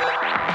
Thank you.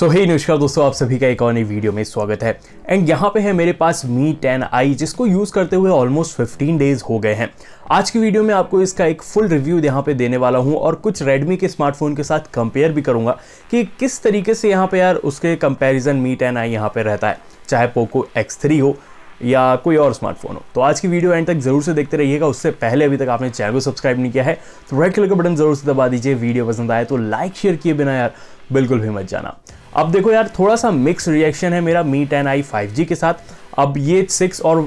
सो हे नमस्कार दोस्तों आप सभी का एक और नई वीडियो में स्वागत है एंड यहाँ पे है मेरे पास मी टेन आई जिसको यूज़ करते हुए ऑलमोस्ट 15 डेज हो गए हैं आज की वीडियो में आपको इसका एक फुल रिव्यू यहाँ पे देने वाला हूँ और कुछ रेडमी के स्मार्टफोन के साथ कंपेयर भी करूँगा कि किस तरीके से यहाँ पे यार उसके कंपेरिजन मी टेन आई यहाँ पे रहता है चाहे पोको एक्स हो या कोई और स्मार्टफोन हो तो आज की वीडियो एंड तक जरूर से देखते रहिएगा उससे पहले अभी तक आपने चैनल को सब्सक्राइब नहीं किया है तो रेड कलर का बटन जरूर से दबा दीजिए वीडियो पसंद आए तो लाइक शेयर किए बिना यार बिल्कुल भी मत जाना अब देखो यार थोड़ा सा मिक्स रिएक्शन है मेरा मी टेन आई फाइव जी के साथ अब ये सिक्स और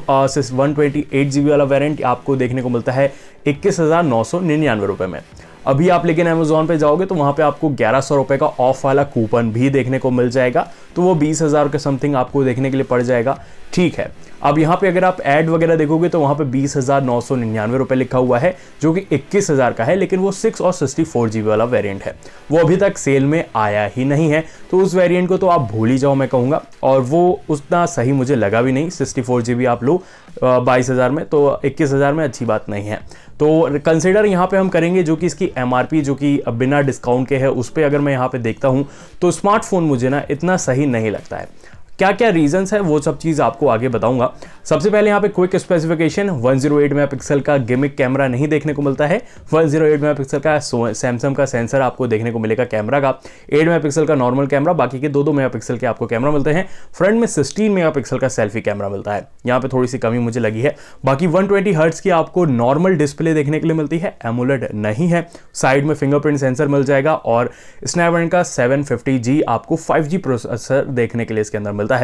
one twenty eight G B वाला वेरियंट आपको देखने को मिलता है इक्कीस हज़ार नौ सौ निन्यानवे रुपये में अभी आप लेकिन अमेजोन पे जाओगे तो वहाँ पे आपको ग्यारह सौ रुपये का ऑफ वाला कूपन भी देखने को मिल जाएगा तो वो बीस हज़ार के समथिंग आपको देखने के लिए पड़ जाएगा ठीक है अब यहाँ पे अगर आप ऐड वगैरह देखोगे तो वहाँ पे बीस हज़ार नौ सौ निन्यानवे रुपये लिखा हुआ है जो कि इक्कीस हज़ार का है लेकिन वो सिक्स और सिक्सटी फोर जी वाला वेरिएंट है वो अभी तक सेल में आया ही नहीं है तो उस वेरिएंट को तो आप भूल ही जाओ मैं कहूँगा और वो उतना सही मुझे लगा भी नहीं सिक्सटी फोर जी आप लो बाईस हज़ार में तो इक्कीस हज़ार में अच्छी बात नहीं है तो कंसिडर यहाँ पे हम करेंगे जो कि इसकी एम जो कि बिना डिस्काउंट के है उस पर अगर मैं यहाँ पे देखता हूँ तो स्मार्टफोन मुझे ना इतना सही नहीं लगता है क्या क्या रीजंस है वो सब चीज़ आपको आगे बताऊंगा सबसे पहले यहाँ पे क्विक स्पेसिफिकेशन 108 जीरो का गेमिक कैमरा नहीं देखने को मिलता है 108 मेगापिक्सल का सैमसंग का सेंसर आपको देखने को मिलेगा कैमरा का 8 मेगापिक्सल का नॉर्मल कैमरा बाकी के दो दो मेगापिक्सल के आपको कैमरा मिलते हैं फ्रंट में सिक्सटीन मेगापिक्सल का सेल्फी कैमरा मिलता है यहाँ पे थोड़ी सी कमी मुझे लगी है बाकी वन ट्वेंटी की आपको नॉर्मल डिस्प्ले देखने के लिए मिलती है एमुलेट नहीं है साइड में फिंगरप्रिंट सेंसर मिल जाएगा और स्नैपड्रैगन का सेवन आपको फाइव प्रोसेसर देखने के लिए इसके अंदर मिलता है पता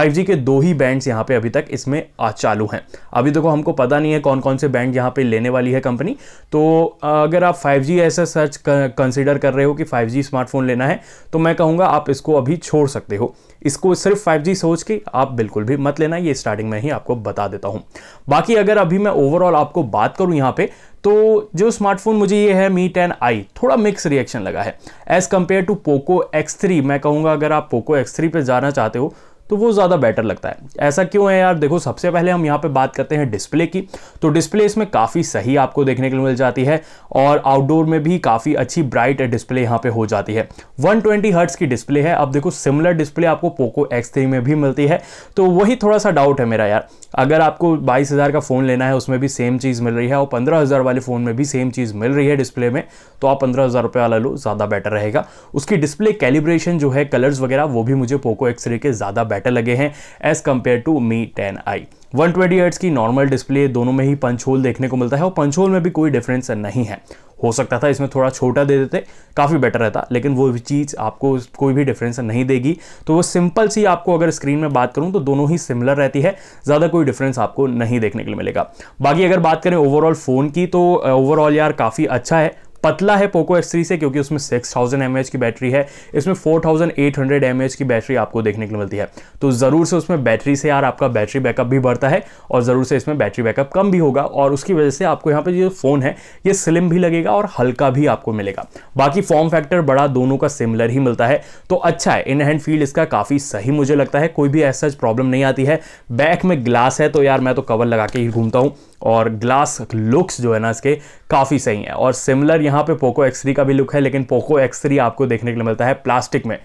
है 5G के दो ही बैंड्स यहाँ पे अभी तक इसमें चालू हैं अभी देखो हमको पता नहीं है कौन कौन से बैंड यहाँ पे लेने वाली है कंपनी तो अगर आप 5G ऐसा सर्च कंसिडर कर रहे हो कि 5G स्मार्टफोन लेना है तो मैं कहूँगा आप इसको अभी छोड़ सकते हो इसको सिर्फ 5G सोच के आप बिल्कुल भी मत लेना ये स्टार्टिंग में ही आपको बता देता हूँ बाकी अगर अभी मैं ओवरऑल आपको बात करूँ यहाँ पे तो जो स्मार्टफोन मुझे ये है मी टेन आई थोड़ा मिक्स रिएक्शन लगा है as compare to Poco X three मैं कहूँगा अगर आप पोको एक्स थ्री पर जाना चाहते हो तो वो ज़्यादा बेटर लगता है ऐसा क्यों है यार देखो सबसे पहले हम यहाँ पे बात करते हैं डिस्प्ले की तो डिस्प्ले इसमें काफ़ी सही आपको देखने के लिए मिल जाती है और आउटडोर में भी काफ़ी अच्छी ब्राइट डिस्प्ले यहाँ पे हो जाती है 120 ट्वेंटी की डिस्प्ले है अब देखो सिमिलर डिस्प्ले आपको पोको एक्स में भी मिलती है तो वही थोड़ा सा डाउट है मेरा यार अगर आपको बाईस का फ़ोन लेना है उसमें भी सेम चीज़ मिल रही है और पंद्रह वाले फ़ोन में भी सेम चीज़ मिल रही है डिस्प्ले में तो आप पंद्रह हज़ार रुपये वाला लो ज़्यादा बेटर रहेगा उसकी डिस्प्ले कैलिब्रेशन जो है कलर्स वगैरह वो भी मुझे पोको एक्स के ज़्यादा बेटर बेटर लगे हैं as compare to Mi ten I 120 twenty की नॉर्मल डिस्प्ले दोनों में ही पंचोल देखने को मिलता है और पंचोल में भी कोई डिफरेंस नहीं है हो सकता था इसमें थोड़ा छोटा दे देते काफ़ी बेटर रहता लेकिन वो चीज़ आपको कोई भी डिफरेंस नहीं देगी तो वो सिंपल सी आपको अगर स्क्रीन में बात करूं तो दोनों ही सिमिलर रहती है ज़्यादा कोई डिफरेंस आपको नहीं देखने के लिए मिलेगा बाकी अगर बात करें ओवरऑल फ़ोन की तो ओवरऑल यार काफ़ी अच्छा है पतला है पोको एस थ्री से क्योंकि उसमें सिक्स थाउजेंड की बैटरी है इसमें four thousand eight hundred M H की बैटरी आपको देखने को मिलती है तो ज़रूर से उसमें बैटरी से यार आपका बैटरी बैकअप भी बढ़ता है और ज़रूर से इसमें बैटरी बैकअप कम भी होगा और उसकी वजह से आपको यहाँ पर जो फ़ोन है ये स्लिम भी लगेगा और हल्का भी आपको मिलेगा बाकी फॉर्म फैक्टर बड़ा दोनों का सिमिलर ही मिलता है तो अच्छा है इन हैंड फील्ड इसका काफ़ी सही मुझे लगता है कोई भी ऐसा प्रॉब्लम नहीं आती है बैक में ग्लास है तो यार मैं तो कवर लगा के ही घूमता हूँ और ग्लास लुक्स जो है ना इसके काफ़ी सही है और सिमिलर यहाँ पे पोको एक्स का भी लुक है लेकिन पोको एक्स आपको देखने के लिए मिलता है प्लास्टिक में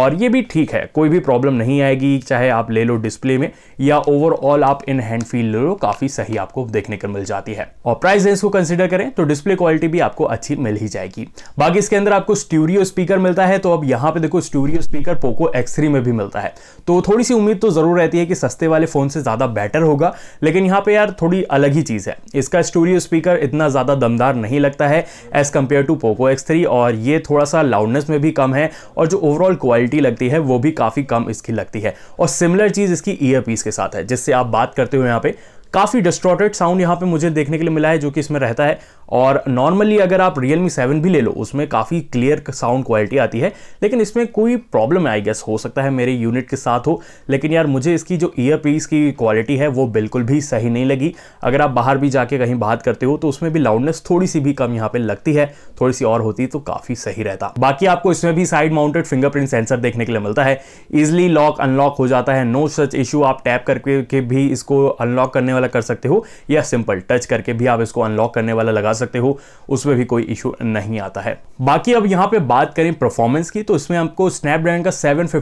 और ये भी ठीक है कोई भी प्रॉब्लम नहीं आएगी चाहे आप ले लो डिस्प्ले में या ओवरऑल आप इन हैंड फील ले लो काफ़ी सही आपको देखने को मिल जाती है और प्राइस रेंज को कंसिडर करें तो डिस्प्ले क्वालिटी भी आपको अच्छी मिल ही जाएगी बाकी इसके अंदर आपको स्टूरियो स्पीकर मिलता है तो अब यहाँ पे देखो स्टूरियो स्पीकर पोको एक्स में भी मिलता है तो थोड़ी सी उम्मीद तो ज़रूर रहती है कि सस्ते वाले फ़ोन से ज़्यादा बेटर होगा लेकिन यहाँ पे यार थोड़ी अलग ही चीज़ है इसका स्टूडियो स्पीकर इतना ज़्यादा दमदार नहीं लगता है as compare to Poco X और ये थोड़ा सा लाउडनेस में भी कम है और जो ओवरऑल क्वालिटी क्वालिटी लगती है वो भी काफ़ी कम इसकी लगती है और सिमिलर चीज़ इसकी ईयर पीस के साथ है जिससे आप बात करते हो यहाँ पे काफ़ी डिस्ट्रॉटेड साउंड यहाँ पे मुझे देखने के लिए मिला है जो कि इसमें रहता है और नॉर्मली अगर आप रियल मी सेवन भी ले लो उसमें काफ़ी क्लियर साउंड क्वालिटी आती है लेकिन इसमें कोई प्रॉब्लम आई गेस हो सकता है मेरे यूनिट के साथ हो लेकिन यार मुझे इसकी जो ईयर की क्वालिटी है वो बिल्कुल भी सही नहीं लगी अगर आप बाहर भी जाके कहीं बात करते हो तो उसमें भी लाउडनेस थोड़ी सी भी कम यहाँ पर लगती है थोड़ी सी और होती तो काफ़ी सही रहता बाकी आपको इसमें भी साइड माउंटेड फिंगरप्रिंट सेंसर देखने के लिए मिलता है ईजिली लॉक अनलॉक हो जाता है नो सच इशू आप टैप करके भी इसको अनलॉक करने वाला कर सकते हो या सिंपल टच करके भी आप इसको अनलॉक करने वाला लगा सकते सकते हो उसमें भी कोई इशू नहीं आता है बाकी अब यहाँ पे बात करें परफॉर्मेंस की तो इसमें आपको स्नैपड्रैगन का सेवन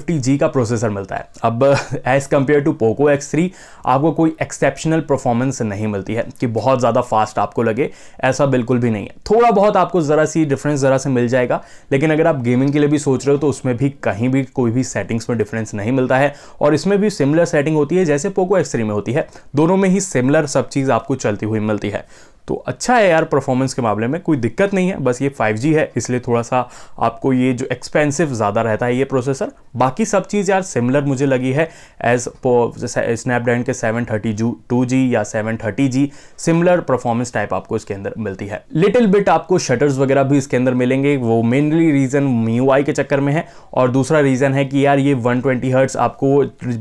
का प्रोसेसर मिलता है अब as compare to Poco X आपको कोई एक्सेप्शनल परफॉर्मेंस नहीं मिलती है कि बहुत ज़्यादा फास्ट आपको लगे ऐसा बिल्कुल भी नहीं है थोड़ा बहुत आपको ज़रा सी डिफरेंस ज़रा से मिल जाएगा लेकिन अगर आप गेमिंग के लिए भी सोच रहे हो तो उसमें भी कहीं भी कोई भी सेटिंग्स में डिफरेंस नहीं मिलता है और इसमें भी सिमिलर सेटिंग होती है जैसे पोको एक्स में होती है दोनों में ही सिमिलर सब चीज़ आपको चलती हुई मिलती है तो अच्छा है यार परफॉर्मेंस के मामले में कोई दिक्कत नहीं है बस ये 5G है इसलिए थोड़ा सा आपको ये जो एक्सपेंसिव ज़्यादा रहता है ये प्रोसेसर बाकी सब चीज़ यार सिमिलर मुझे लगी है एज स्नैपड्रैगन के सेवन थर्टी जू टू जी या seven thirty G similar performance type आपको इसके अंदर मिलती है लिटिल बिट आपको शटर्स वगैरह भी इसके अंदर मिलेंगे वो मेनली रीज़न मी के चक्कर में है और दूसरा रीज़न है कि यार ये वन ट्वेंटी आपको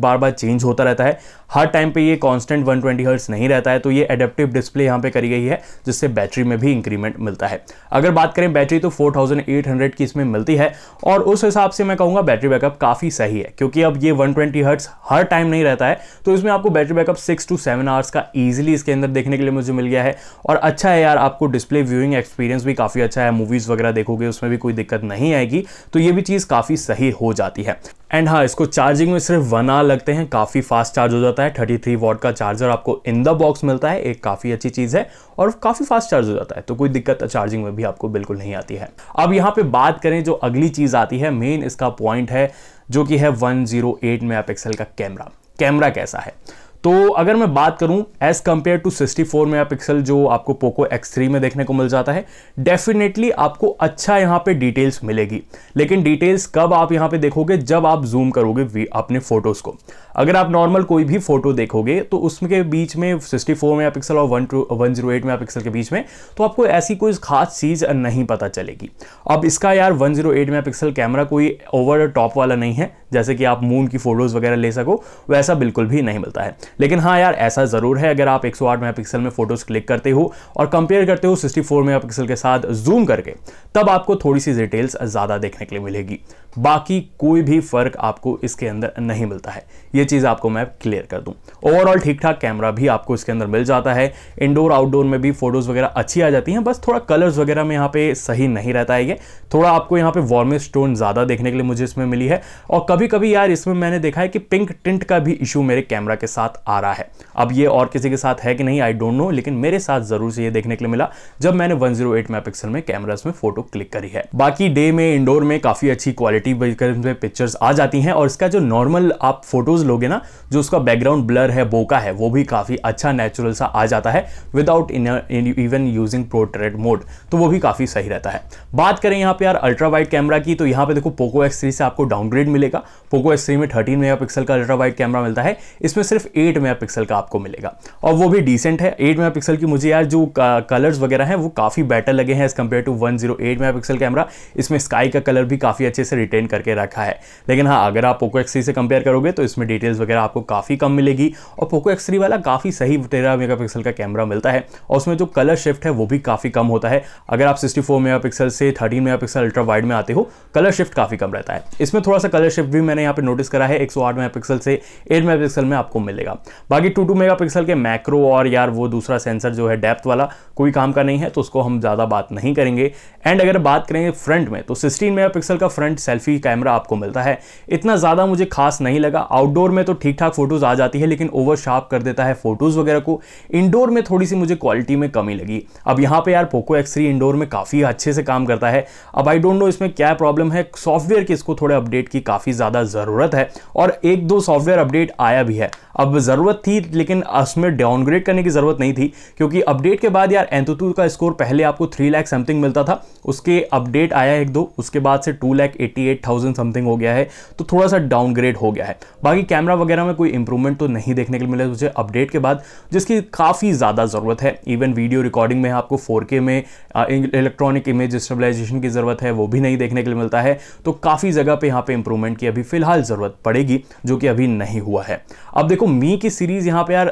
बार बार चेंज होता रहता है हर टाइम पे ये कांस्टेंट 120 हर्ट्स नहीं रहता है तो ये एडेप्टिव डिस्प्ले यहाँ पे करी गई है है जिससे बैटरी में भी इंक्रीमेंट मिलता है अगर बात करें बैटरी तो 4800 की इसमें मिलती है और उस हिसाब से मैं कहूंगा बैटरी बैकअप काफ़ी सही है क्योंकि अब ये 120 ट्वेंटी हर टाइम नहीं रहता है तो इसमें आपको battery backup six to seven hours का ईजिली इसके अंदर देखने के लिए मुझे मिल गया है और अच्छा है यार आपको डिस्प्ले व्यूइंग एक्सपीरियंस भी काफ़ी अच्छा है मूवीज़ वगैरह देखोगे उसमें भी कोई दिक्कत नहीं आएगी तो ये भी चीज़ काफ़ी सही हो जाती है एंड हाँ इसको चार्जिंग में सिर्फ वन आर लगते हैं काफ़ी फास्ट चार्ज हो जाता है 33 थ्री वॉट का चार्जर आपको इन द बॉक्स मिलता है एक काफ़ी अच्छी चीज़ है और काफ़ी फास्ट चार्ज हो जाता है तो कोई दिक्कत चार्जिंग में भी आपको बिल्कुल नहीं आती है अब यहाँ पे बात करें जो अगली चीज़ आती है मेन इसका पॉइंट है जो कि है one zero eight megapixel का कैमरा कैमरा कैसा है तो अगर मैं बात करूं एज कंपेयर टू 64 पिक्सल जो आपको पोको X3 में देखने को मिल जाता है डेफिनेटली आपको अच्छा यहाँ पे डिटेल्स मिलेगी लेकिन डिटेल्स कब आप यहाँ पे देखोगे जब आप जूम करोगे अपने फोटोज़ को अगर आप नॉर्मल कोई भी फोटो देखोगे तो उसके बीच में 64 पिक्सल और one two one zero eight pixel के बीच में तो आपको ऐसी कोई खास चीज़ नहीं पता चलेगी अब इसका यार one zero eight pixel camera कोई ओवर टॉप वाला नहीं है जैसे कि आप मून की फ़ोटोज़ वगैरह ले सको वैसा बिल्कुल भी नहीं मिलता है लेकिन हाँ यार ऐसा ज़रूर है अगर आप 108 मेगापिक्सल में फोटोज़ क्लिक करते हो और कंपेयर करते हो 64 मेगापिक्सल के साथ जूम करके तब आपको थोड़ी सी डिटेल्स ज़्यादा देखने के लिए मिलेगी बाकी कोई भी फ़र्क आपको इसके अंदर नहीं मिलता है ये चीज़ आपको मैं क्लियर कर दूं ओवरऑल ठीक ठाक कैमरा भी आपको इसके अंदर मिल जाता है इंडोर आउटडोर में भी फोटोज़ वगैरह अच्छी आ जाती हैं बस थोड़ा कलर्स वगैरह में यहाँ पे सही नहीं रहता है ये थोड़ा आपको यहाँ पे वार्मेस्ट टोन ज़्यादा देखने के लिए मुझे इसमें मिली है और कभी कभी यार इसमें मैंने देखा है कि पिंक टिंट का भी इशू मेरे कैमरा के साथ आ रहा है अब ये और किसी के साथ है कि नहीं आई डोंट नो लेकिन मेरे साथ ज़रूर से ये देखने के लिए मिला जब मैंने वन जीरो में कैमराज में फोटो क्लिक करी है बाकी डे में इंडोर में काफ़ी अच्छी क्वालिटी क्वालिटी क्लैरिटी में पिक्चर्स आ जाती हैं और इसका जो नॉर्मल आप फोटोज़ लोगे ना जो उसका बैकग्राउंड ब्लर है बोका है वो भी काफ़ी अच्छा नेचुरल सा आ जाता है without even using portrait mode तो वो भी काफ़ी सही रहता है बात करें यहाँ पे यार अल्ट्रा वाइड कैमरा की तो यहाँ पे देखो पोको एक्स से आपको डाउनग्रेड मिलेगा पोको एक्स में थर्टीन मेगा का अल्ट्रा वाइड कैमरा मिलता है इसमें सिर्फ एट मेगा का आपको मिलेगा और वो भी डिसेंट है एट मेगा की मुझे यार जो कलर्स वगैरह हैं वो काफ़ी बेटर लगे हैं as compare to one zero eight mega camera इसमें स्काई का कलर भी काफ़ी अच्छे से रिटेन करके रखा है लेकिन हाँ अगर आप पोको एक्स से कंपेयर करोगे तो इसमें डिटेल्स वगैरह आपको काफ़ी कम मिलेगी और पोको एक्स वाला काफ़ी सही तेरह मेगा का कैमरा मिलता है और उसमें जो कलर शिफ्ट है वो भी काफ़ी कम होता है अगर आप सिक्सटी फोर से थर्टीन मेगा पिक्सल वाइड में आते हो कलर शिफ्ट काफ़ी कम रहता है इसमें थोड़ा सा कलर शिफ्ट भी मैंने यहाँ पर नोटिस करा है एक सौ से एट मेगा में आपको मिलेगा बाकी टू टू मेगा के मैक्रो और यार वो दूसरा सेंसर जो है डेप्थ वाला कोई काम का नहीं है तो उसको हम ज़्यादा बात नहीं करेंगे एंड अगर बात करेंगे फ्रंट में तो सिक्सटीन मेगा का फ्रंट से सेल्फी कैमरा आपको मिलता है इतना ज़्यादा मुझे खास नहीं लगा आउटडोर में तो ठीक ठाक फोटोज़ आ जाती है लेकिन ओवर शार्प कर देता है फोटोज़ वगैरह को इंडोर में थोड़ी सी मुझे क्वालिटी में कमी लगी अब यहाँ पर यार पोको एक्स इंडोर में काफ़ी अच्छे से काम करता है अब आई डोंट नो इसमें क्या प्रॉब्लम है सॉफ्टवेयर की इसको थोड़े अपडेट की काफ़ी ज़्यादा ज़रूरत है और एक दो सॉफ्टवेयर अपडेट आया भी है अब ज़रूरत थी लेकिन उसमें डाउनग्रेड करने की ज़रूरत नहीं थी क्योंकि अपडेट के बाद यार एंतुतु का स्कोर पहले आपको थ्री लैख समथिंग मिलता था उसके अपडेट आया एक दो उसके बाद से two lakh eighty eight thousand something हो गया है तो थोड़ा सा डाउनग्रेड हो गया है बाकी कैमरा वगैरह में कोई इंप्रूवमेंट तो नहीं देखने के लिए मिला मुझे अपडेट के बाद जिसकी काफ़ी ज़्यादा ज़रूरत है इवन वीडियो रिकॉर्डिंग में आपको फोर में इलेक्ट्रॉनिक इमेज स्टेबलाइजेशन की ज़रूरत है वो भी नहीं देखने के लिए मिलता है तो काफ़ी जगह पर यहाँ पर इंप्रूवमेंट की अभी फिलहाल ज़रूरत पड़ेगी जो कि अभी नहीं हुआ है अब देखो मी की सीरीज़ यहाँ पर यार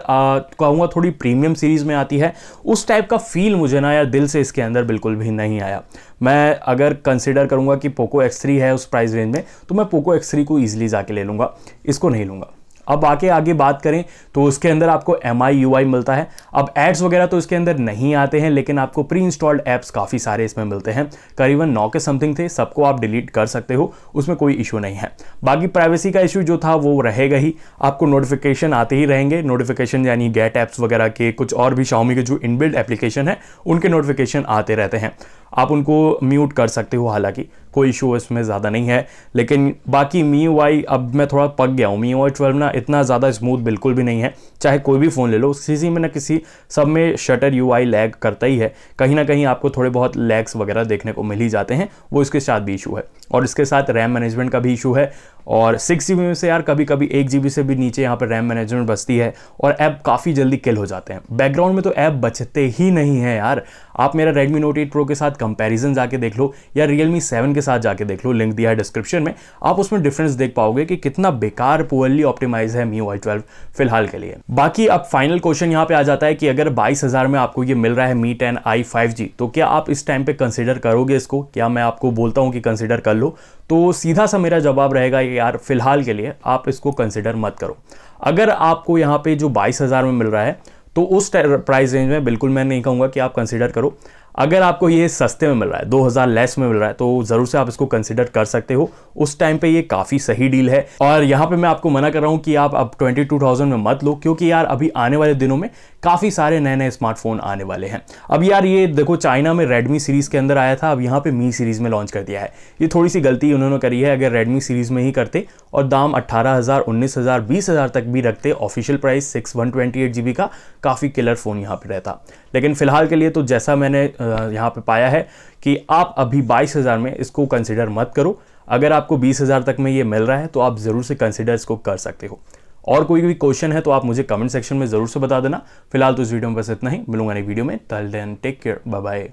कहूँगा थोड़ी प्रीमियम सीरीज़ में आती है उस टाइप का फील मुझे ना यार दिल से इसके अंदर बिल्कुल भी नहीं आया मैं अगर कंसिडर करूँगा कि पोको एक्स है उस प्राइस रेंज में तो मैं पोको एक्स थ्री को ईजिली जाके ले लूँगा इसको नहीं लूँगा अब आके आगे बात करें तो उसके अंदर आपको एम आई मिलता है अब एड्स वगैरह तो इसके अंदर नहीं आते हैं लेकिन आपको प्री इंस्टॉल्ड ऐप्स काफ़ी सारे इसमें मिलते हैं करीबन नौ के समथिंग थे सबको आप डिलीट कर सकते हो उसमें कोई इशू नहीं है बाकी प्राइवेसी का इशू जो था वो रहेगा ही आपको नोटिफिकेशन आते ही रहेंगे नोटिफिकेशन यानी गेट ऐप्स वगैरह के कुछ और भी शाउमी के जो इनबिल्ड एप्लीकेशन है उनके नोटिफिकेशन आते रहते हैं आप उनको म्यूट कर सकते हो हालांकि कोई इशू इसमें ज़्यादा नहीं है लेकिन बाकी मी वाई अब मैं थोड़ा पक गया हूँ मी वाई ट्वेल्व ना इतना ज़्यादा स्मूथ बिल्कुल भी नहीं है चाहे कोई भी फ़ोन ले लो किसी में ना किसी सब में शटर यू आई लैग करता ही है कहीं ना कहीं आपको थोड़े बहुत लैग्स वगैरह देखने को मिल ही जाते हैं वो इसके साथ भी इशू है और इसके साथ रैम मैनेजमेंट का भी इशू है और सिक्स जी में से यार कभी कभी एक जी से भी नीचे यहाँ पर रैम मैनेजमेंट बचती है और ऐप काफ़ी जल्दी किल हो जाते हैं बैकग्राउंड में तो ऐप बचते ही नहीं है यार आप मेरा रेडमी नोट एट प्रो के साथ कंपेरिजन जाके देख लो या रियलमी सेवन के साथ जाके देख लो लिंक दिया है डिस्क्रिप्शन में आप उसमें डिफरेंस देख पाओगे कि कितना बेकार पुअरली ऑप्टिमाइज है मी वाई ट्वेल्व फिलहाल के लिए बाकी अब फाइनल क्वेश्चन यहाँ पे आ जाता है कि अगर बाईस में आपको ये मिल रहा है मी टेन आई फाइव जी तो क्या आप इस टाइम पे कंसिडर करोगे इसको क्या मैं आपको बोलता हूँ कि कंसिडर कर लो तो सीधा सा मेरा जवाब रहेगा यार फिलहाल के लिए आप इसको कंसिडर मत करो अगर आपको यहाँ पे जो बाईस में मिल रहा है तो उस प्राइस रेंज में बिल्कुल मैं नहीं कहूँगा कि आप कंसिडर करो अगर आपको ये सस्ते में मिल रहा है 2000 लेस में मिल रहा है तो ज़रूर से आप इसको कंसिडर कर सकते हो उस टाइम पे ये काफ़ी सही डील है और यहाँ पे मैं आपको मना कर रहा हूँ कि आप अब 22,000 में मत लो क्योंकि यार अभी आने वाले दिनों में काफ़ी सारे नए नए स्मार्टफोन आने वाले हैं अब यार ये देखो चाइना में रेडमी सीरीज़ के अंदर आया था अब यहाँ पर मी सीरीज़ में लॉन्च कर दिया है ये थोड़ी सी गलती उन्होंने करी है अगर रेडमी सीरीज़ में ही करते और दाम अट्ठारह हज़ार उन्नीस हज़ार बीस हज़ार तक भी रखते official price six one twenty eight G B का काफ़ी किलर फ़ोन यहाँ पर रहता लेकिन फिलहाल के लिए तो जैसा मैंने यहाँ पे पाया है कि आप अभी बाईस हज़ार में इसको कंसिडर मत करो अगर आपको बीस हज़ार तक में ये मिल रहा है तो आप ज़रूर से कंसिडर इसको कर सकते हो और कोई भी क्वेश्चन है तो आप मुझे कमेंट सेक्शन में ज़रूर से बता देना फिलहाल तो इस वीडियो में बस इतना ही मिलूंगा नहीं वीडियो में तल देन टेक केयर बाय